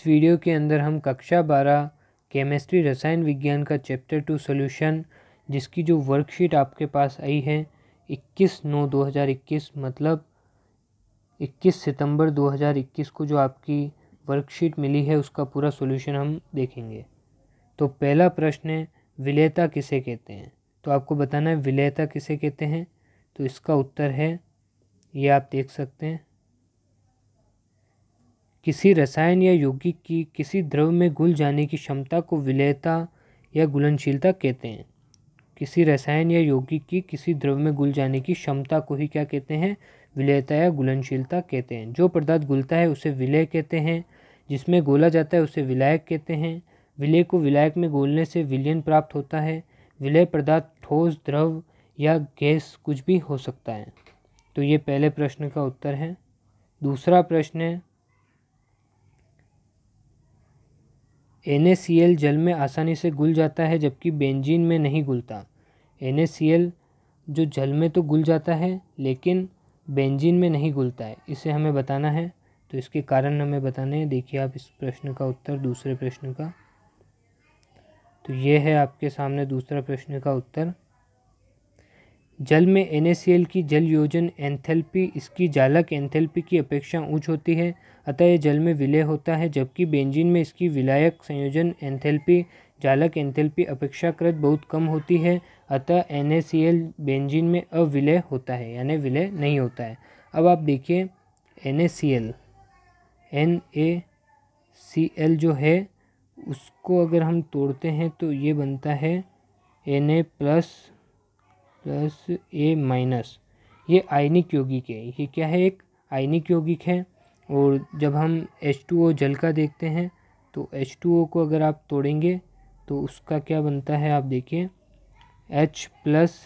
इस वीडियो के अंदर हम कक्षा बारह केमिस्ट्री रसायन विज्ञान का चैप्टर टू सोल्यूशन जिसकी जो वर्कशीट आपके पास आई है 21 नौ 2021 मतलब 21 सितंबर 2021 को जो आपकी वर्कशीट मिली है उसका पूरा सोल्यूशन हम देखेंगे तो पहला प्रश्न है विलयता किसे कहते हैं तो आपको बताना है विलयता किसे कहते हैं तो इसका उत्तर है ये आप देख सकते हैं किसी रसायन या यौगिक की किसी द्रव में घुल जाने की क्षमता को विलयता या घुलनशीलता कहते हैं किसी रसायन या यौगिक की किसी द्रव में घुल जाने की क्षमता को ही क्या कहते हैं विलयता या घुलनशीलता कहते हैं जो पदार्थ घुलता है उसे विलय कहते हैं जिसमें गोला जाता है उसे विलायक कहते हैं विलय को विलायक में घोलने से विलयन प्राप्त होता है विलय पदार्थ ठोस द्रव या गैस कुछ भी हो सकता है तो ये पहले प्रश्न का उत्तर है दूसरा प्रश्न है एन जल में आसानी से घुल जाता है जबकि बेंजीन में नहीं घुलता एन जो जल में तो घुल जाता है लेकिन बेंजीन में नहीं घुलता है इसे हमें बताना है तो इसके कारण हमें बताने हैं देखिए आप इस प्रश्न का उत्तर दूसरे प्रश्न का तो ये है आपके सामने दूसरा प्रश्न का उत्तर जल में एन की जल योजन एंथेल्पी इसकी जालक एंथेल्पी की अपेक्षा ऊंच होती है अतः यह जल में विलय होता है जबकि बेंजीन में इसकी विलायक संयोजन एंथेल्पी जालक एंथेल्पी अपेक्षाकृत बहुत कम होती है अतः एन बेंजीन में अविलय होता है यानी विलय नहीं होता है अब आप देखिए N N A C L जो है उसको अगर हम तोड़ते हैं तो ये बनता है N A plus plus A minus ये आयनिक यौगिक है ये क्या है एक आयनिक यौगिक है और जब हम एच टू ओ जल का देखते हैं तो एच टू ओ को अगर आप तोड़ेंगे तो उसका क्या बनता है आप देखिए H plus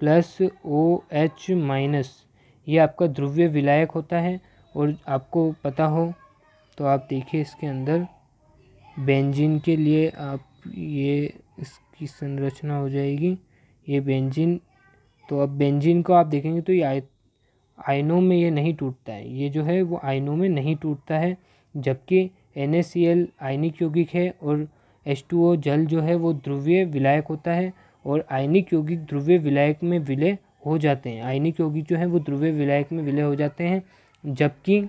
plus O H minus ये आपका ध्रुवीय विलायक होता है और आपको पता हो तो आप देखिए इसके अंदर बेंजीन के लिए आप ये इसकी संरचना हो जाएगी ये बेंजीन तो अब बेंजीन को आप देखेंगे तो ये आय आयनों में ये नहीं टूटता है ये जो है वो आयनों में नहीं टूटता है जबकि एन आयनिक यौगिक है और एच जल जो है वो ध्रुवीय विलायक होता है और आयनिक यौगिक ध्रुवीय विलायक में विलय हो जाते हैं आयनिक यौगिक जो है वो ध्रुवीय विलायक में विलय हो जाते हैं जबकि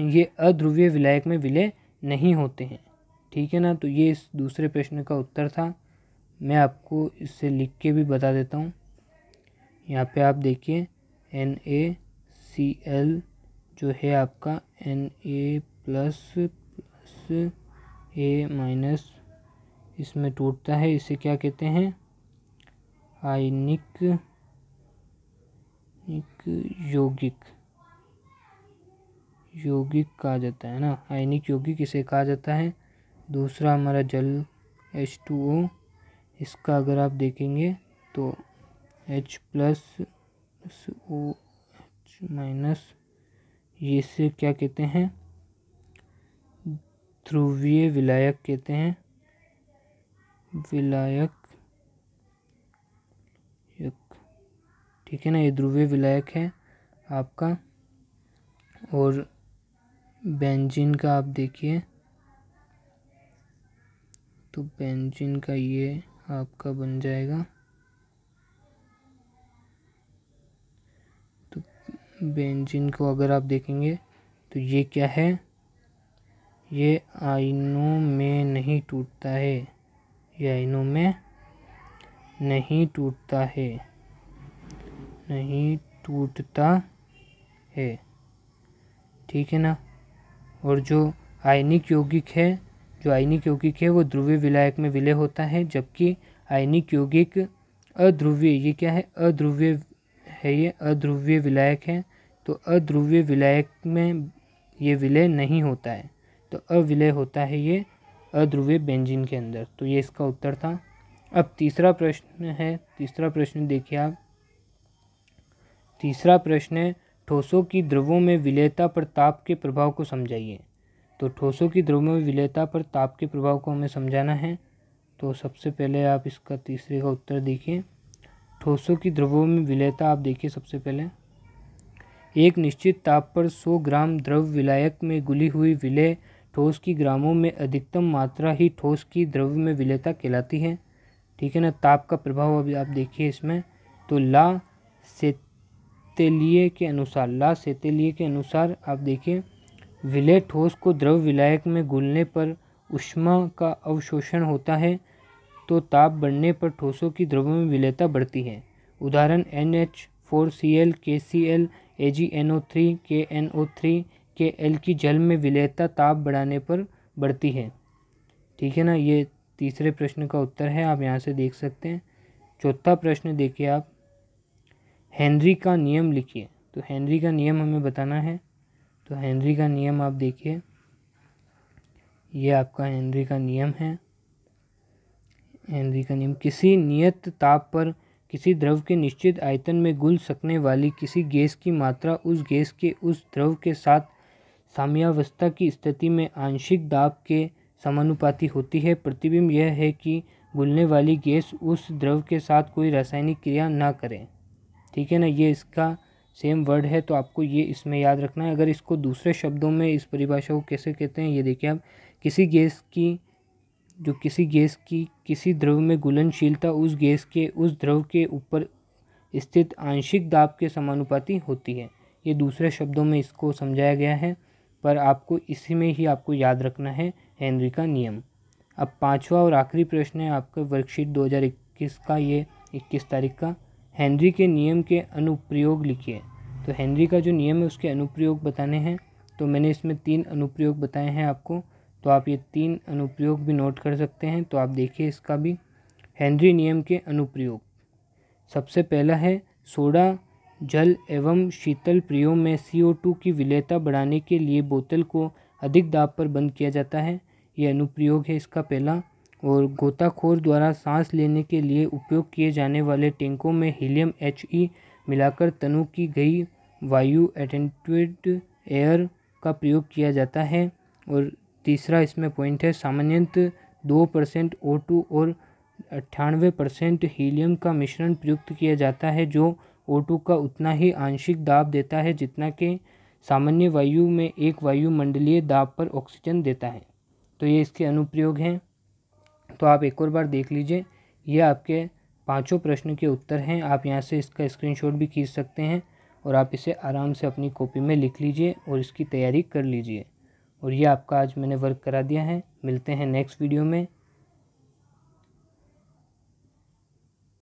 ये अध्रुवीय विलायक में विलय नहीं होते हैं ठीक है ना तो ये इस दूसरे प्रश्न का उत्तर था मैं आपको इससे लिख के भी बता देता हूँ यहाँ पे आप देखिए एन ए सी एल जो है आपका N A plus plus A minus इसमें टूटता है इसे क्या कहते हैं आयनिक निक यौगिक यौगिक कहा जाता है ना आयनिक यौगिक इसे कहा जाता है दूसरा हमारा जल एच टू ओ इसका अगर आप देखेंगे तो H plus O H minus ये से क्या कहते हैं ध्रुवीय विलायक कहते हैं विलायक ठीक है ना ये ध्रुवीय विलायक है आपका और बेंजीन का आप देखिए तो बेंजीन का ये आपका बन जाएगा तो बेंजीन को अगर आप देखेंगे तो ये क्या है ये आइनों में नहीं टूटता है ये आइनों में नहीं टूटता है नहीं टूटता है ठीक है ना और जो आयनिक यौगिक है जो आयनिक यौगिक है वो ध्रुवीय विलायक में विलय होता है जबकि आयनिक यौगिक अध्रुवीय ये क्या है अध्रुवीय है ये अध्रुवीय विलायक है तो अध्रुवीय विलायक में ये विलय नहीं होता है तो अविलय होता है ये अध्रुवीय बेंजीन के अंदर तो ये इसका उत्तर था अब तीसरा प्रश्न है तीसरा प्रश्न देखिए आप तीसरा प्रश्न है ठोसों की ध्रुवों में विलयता पर ताप के प्रभाव को समझाइए तो ठोसों की ध्रुव में विलयता पर ताप के प्रभाव को हमें समझाना है तो सबसे पहले आप इसका तीसरे का उत्तर देखिए ठोसों की ध्रुवों में विलयता आप देखिए सबसे पहले एक निश्चित ताप पर 100 ग्राम द्रव विलायक में गुली हुई विलय ठोस की ग्रामों में अधिकतम मात्रा ही ठोस की द्रव्य में विलयता कहलाती है ठीक है ना ताप का प्रभाव अभी आप देखिए इसमें तो ला सेतेलिए के अनुसार ला सेतेलिए के अनुसार आप देखिए विलय ठोस को द्रव विलायक में घुलने पर ऊष्मा का अवशोषण होता है तो ताप बढ़ने पर ठोसों की द्रवों में विलयता बढ़ती है उदाहरण N H four C L K C L A G N O three K N O three K L की जल में विलयता ताप बढ़ाने पर बढ़ती है ठीक है ना ये तीसरे प्रश्न का उत्तर है आप यहाँ से देख सकते हैं चौथा प्रश्न देखिए आप हेनरी का नियम लिखिए तो हेनरी का नियम हमें बताना है तो हेनरी का नियम आप देखिए ये आपका हेनरी का नियम है हेनरी का नियम किसी नियत ताप पर किसी द्रव के निश्चित आयतन में घुल सकने वाली किसी गैस की मात्रा उस गैस के उस द्रव के साथ साम्यावस्था की स्थिति में आंशिक दाब के समानुपाती होती है प्रतिबिंब यह है कि घुलने वाली गैस उस द्रव के साथ कोई रासायनिक क्रिया ना करें ठीक है ना ये इसका सेम वर्ड है तो आपको ये इसमें याद रखना है अगर इसको दूसरे शब्दों में इस परिभाषा को कैसे कहते हैं ये देखिए आप किसी गैस की जो किसी गैस की किसी द्रव में घुलनशीलता उस गैस के उस द्रव के ऊपर स्थित आंशिक दाब के समानुपाती होती है ये दूसरे शब्दों में इसको समझाया गया है पर आपको इसी में ही आपको याद रखना है हेनरी का नियम अब पांचवा और आखिरी प्रश्न है आपका वर्कशीट 2021 का ये 21 तारीख का हेनरी के नियम के अनुप्रयोग लिखिए तो हेनरी का जो नियम है उसके अनुप्रयोग बताने हैं तो मैंने इसमें तीन अनुप्रयोग बताए हैं आपको तो आप ये तीन अनुप्रयोग भी नोट कर सकते हैं तो आप देखिए इसका भी हेनरी नियम के अनुप्रयोग सबसे पहला है सोडा जल एवं शीतल प्रयोग में टू की विलयता बढ़ाने के लिए बोतल को अधिक दाब पर बंद किया जाता है ये अनुप्रयोग है इसका पहला और गोताखोर द्वारा सांस लेने के लिए उपयोग किए जाने वाले टैंकों में हीलियम एच ई e मिलाकर तनु की गई वायु एटेंटेड एयर का प्रयोग किया जाता है और तीसरा इसमें पॉइंट है सामान्यतः दो परसेंट ओ टू और अट्ठानवे परसेंट हीलियम का मिश्रण प्रयुक्त किया जाता है जो ओ टू का उतना ही आंशिक दाब देता है जितना कि सामान्य वायु में एक वायुमंडलीय दाब पर ऑक्सीजन देता है तो ये इसके अनुप्रयोग हैं तो आप एक और बार देख लीजिए ये आपके पांचों प्रश्न के उत्तर हैं आप यहाँ से इसका स्क्रीनशॉट भी खींच सकते हैं और आप इसे आराम से अपनी कॉपी में लिख लीजिए और इसकी तैयारी कर लीजिए और ये आपका आज मैंने वर्क करा दिया है मिलते हैं नेक्स्ट वीडियो में